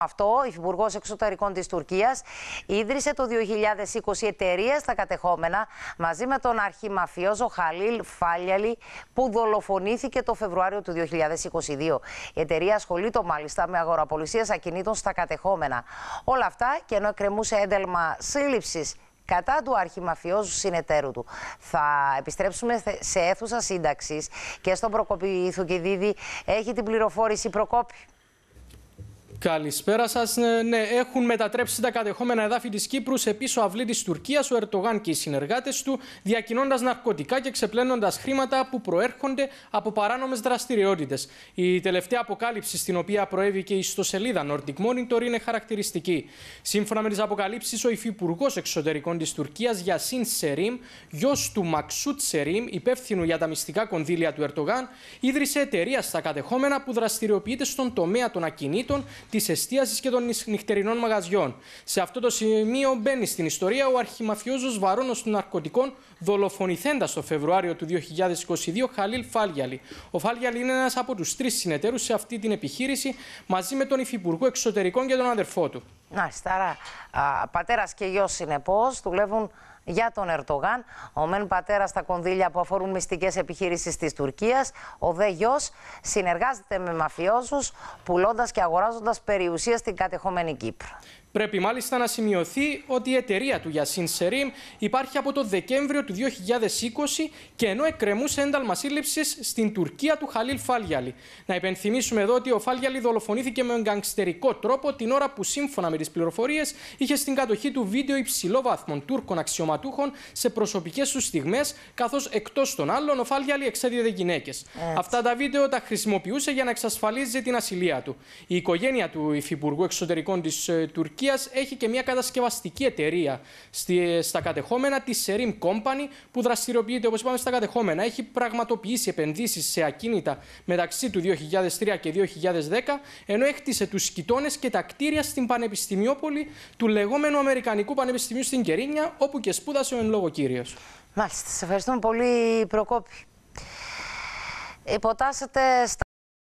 Αυτό, ο Υφυπουργό Εξωτερικών της Τουρκίας ίδρυσε το 2020 εταιρεία στα κατεχόμενα μαζί με τον αρχιμαφιόζο Χαλίλ Φάλιαλη που δολοφονήθηκε το Φεβρουάριο του 2022. Η εταιρεία ασχολείται μάλιστα με αγοραπολισία ακινήτων στα κατεχόμενα. Όλα αυτά και ενώ εκκρεμούσε έντελμα σύλληψης κατά του αρχιμαφιόζου συνεταίρου του. Θα επιστρέψουμε σε αίθουσα σύνταξης και στον Προκόπη Ιθουκηδίδη έχει την πληροφόρηση Προκόπη. Καλησπέρα σας. Ε, ναι, έχουν μετατρέψει τα κατεχόμενα εδάφη της Κύπρου σε πίσω αυλή της Τουρκίας ο Ερτογάν και οι συνεργάτες του, διακινώντας ναρκωτικά και ξεπλένοντας χρήματα που προέρχονται από παράνομες δραστηριότητες. Η τελευταία αποκάλυψη, στην οποία προέβη και η ιστοσελίδα Nordic Monitor, είναι χαρακτηριστική. Σύμφωνα με τις αποκαλύψεις, ο υφυπουργός εξωτερικών της Τουρκίας Γιασίν Σερίμ, γιος του Μαξούτ Σερίμ, υπεύθυνου για τα μυστικά κονδύλια του Ερτογάν, ίδρυσε εταιρεία στα κατεχόμενα που δραστηριοποιείται στον τομέα των ακινήτων της εστίασης και των νυχτερινών μαγαζιών. Σε αυτό το σημείο μπαίνει στην ιστορία ο αρχιμαφιόζος Βαρόνος των ναρκωτικών, δολοφονηθέντας το Φεβρουάριο του 2022 Χαλίλ Φάλγιαλη. Ο Φάλγιαλη είναι ένας από τους τρεις συνεταίρους σε αυτή την επιχείρηση μαζί με τον Υφυπουργό Εξωτερικών και τον αδερφό του. Να, άρα πατέρας και γιος συνεπώς δουλεύουν για τον Ερτογάν. Ο μεν πατέρας στα κονδύλια που αφορούν μυστικές επιχείρησεις της Τουρκίας. Ο δε γιος συνεργάζεται με μαφιόζους, πουλώντας και αγοράζοντας περιουσία στην κατεχόμενη Κύπρο. Πρέπει μάλιστα να σημειωθεί ότι η εταιρεία του Γιασίν Σερίμ υπάρχει από το Δεκέμβριο του 2020 και ενώ εκκρεμούσε ένταλμα σύλληψης στην Τουρκία του Χαλίλ Φάλιαλη. Να υπενθυμίσουμε εδώ ότι ο Φάλιαλη δολοφονήθηκε με γκαγκστερικό τρόπο την ώρα που σύμφωνα με τι πληροφορίες, είχε στην κατοχή του βίντεο υψηλόβαθμων Τούρκων αξιωματούχων σε προσωπικές τους στιγμές, καθώς εκτός των άλλων ο Φάλγιαλη εξέδιδε γυναίκες. Αυτά τα βίντεο τα χρησιμοποιούσε για να εξασφαλίζει την ασυλία του. Η οικογένεια του Υφυπουργού Εξωτερικών της ε, Τουρκίας έχει και μια κατασκευαστική εταιρεία ε, στα κατεχόμενα της Serim Company που δραστηριοποιείται, όπως είπαμε, στα κατεχόμενα. Έχει πραγματοποιήσει επενδύσεις σε ακίνητα μεταξύ του 2003 και 2010, ενώ έκτισε τους σκητώνες και τα κτίρια στην Πανεπιστήμια πανεπιστημιόπολη του λεγόμενου Αμερικανικού Πανεπιστημίου στην Κερίνια, όπου και σπούδασε ο εν λόγω κύριος. Μάλιστα. Σε ευχαριστούμε πολύ, Προκόπη. Υποτάσσεται στα